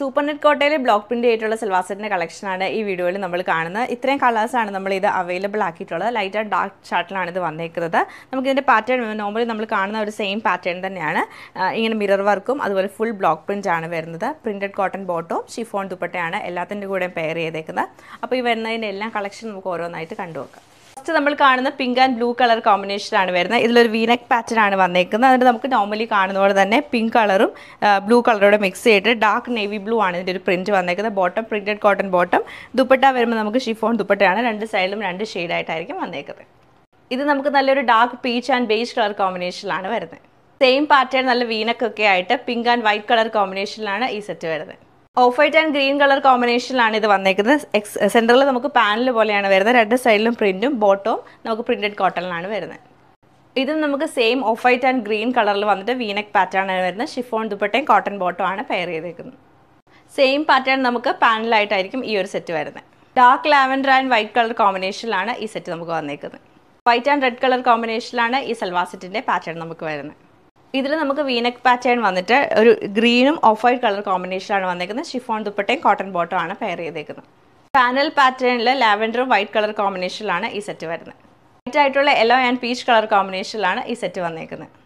super net കോട്ടയിലെ block print ആയിട്ടുള്ള സിൽവാസെറ്റിൻ്റെ കളക്ഷനാണ് ഈ വീഡിയോയിൽ നമ്മൾ കാണുന്നത് ഇത്രയും കളേഴ്സാണ് നമ്മൾ ഇത് അവൈലബിൾ ആക്കിയിട്ടുള്ളത് ലൈറ്റ് ആൻഡ് ഡാർക്ക് ഷർട്ടിലാണ് ഇത് വന്നേക്കുന്നത് നമുക്ക് ഇതിന്റെ പാറ്റേൺ നോർമലി നമ്മൾ കാണുന്ന ഒരു സെയിം പാറ്റേൺ തന്നെയാണ് ഇങ്ങനെ മിറർ വർക്കും അതുപോലെ ഫുൾ ബ്ലോക്ക് പ്രിന്റ് ആണ് വരുന്നത് പ്രിന്റഡ് കോട്ടൺ ബോട്ടോ ഷിഫോൺ ദുപ്പട്ടയാണ് എല്ലാത്തിൻ്റെ കൂടെയും പെയർ ചെയ്തേക്കുന്നത് അപ്പോൾ ഈ വരുന്നതിൻ്റെ എല്ലാ കളക്ഷൻ നമുക്ക് ഓരോന്നായിട്ട് കണ്ടുവെക്കാം ഫസ്റ്റ് നമ്മൾ കാണുന്ന പിങ്ക് ആൻഡ് ബ്ലൂ കളർ കോമ്പിനേഷനാണ് വരുന്നത് ഇതിലൊരു വീനക് പാറ്റേൺ ആണ് വന്നേക്കുന്നത് അതിന് നമുക്ക് നോർമലി കാണുന്ന പോലെ തന്നെ പിങ്ക് കളറും ബ്ലൂ കളറോടെ മിക്സ് ചെയ്തിട്ട് ഡാർക്ക് നേവി ബ്ലൂ ആണ് ഇതിൻ്റെ ഒരു പ്രിൻറ്റ് വന്നേക്കുന്നത് bottom printed cotton bottom dupatta വരുമ്പോൾ നമുക്ക് ഷിഫോൺ ദുപ്പട്ടയാണ് രണ്ട് സൈഡിലും രണ്ട് ഷെയ്ഡായിട്ടായിരിക്കും വന്നേക്കുന്നത് ഇത് നമുക്ക് നല്ലൊരു dark peach and beige colour കോമ്പിനേഷനിലാണ് വരുന്നത് സെയിം പാറ്റേൺ നല്ല വീനക്കൊക്കെ ആയിട്ട് പിങ്ക് ആൻഡ് വൈറ്റ് കളർ കോമ്പിനേഷനിലാണ് ഈ സെറ്റ് വരുന്നത് off white and green colour കോമ്പിനേഷനിലാണ് ഇത് വന്നേക്കുന്നത് എക്സ് സെൻറ്ററിൽ നമുക്ക് പാനൽ പോലെയാണ് വരുന്നത് രണ്ട് സൈഡിലും പ്രിൻറ്റും ബോട്ടവും നമുക്ക് പ്രിൻറ്റഡ് കോട്ടണിലാണ് വരുന്നത് ഇതും നമുക്ക് same off white and green കളറിൽ വന്നിട്ട് വീനക് പാറ്റേൺ ആണ് വരുന്നത് ഷിഫോൺ ദുപ്പട്ടയും കോട്ടൺ ബോട്ടോ ആണ് പെയർ ചെയ്തേക്കുന്നത് സെയിം പാറ്റേൺ നമുക്ക് പാനലായിട്ടായിരിക്കും ഈ ഒരു സെറ്റ് വരുന്നത് dark lavender and white colour കോമ്പിനേഷനിലാണ് ഈ സെറ്റ് നമുക്ക് വന്നേക്കുന്നത് വൈറ്റ് ആൻഡ് റെഡ് കളർ കോമ്പിനേഷനിലാണ് ഈ സെൽവാ പാറ്റേൺ നമുക്ക് വരുന്നത് ഇതിൽ നമുക്ക് വീനക് പാറ്റേൺ വന്നിട്ട് ഒരു ഗ്രീനും ഓഫ് വൈറ്റ് കളർ കോമ്പിനേഷനാണ് വന്നേക്കുന്നത് ഷിഫോൺ ദുപ്പട്ടയും കോട്ടൺ ബോട്ടും ആണ് പെയർ ചെയ്തേക്കുന്നത് പാനൽ പാറ്റേണിൽ ലാവൻഡറും വൈറ്റ് കളർ കോമ്പിനേഷനിലാണ് ഈ സെറ്റ് വരുന്നത് വൈറ്റ് ആയിട്ടുള്ള യെല്ലോ ആൻഡ് പീച്ച് കളർ കോമ്പിനേഷനിലാണ് ഈ സെറ്റ് വന്നേക്കുന്നത്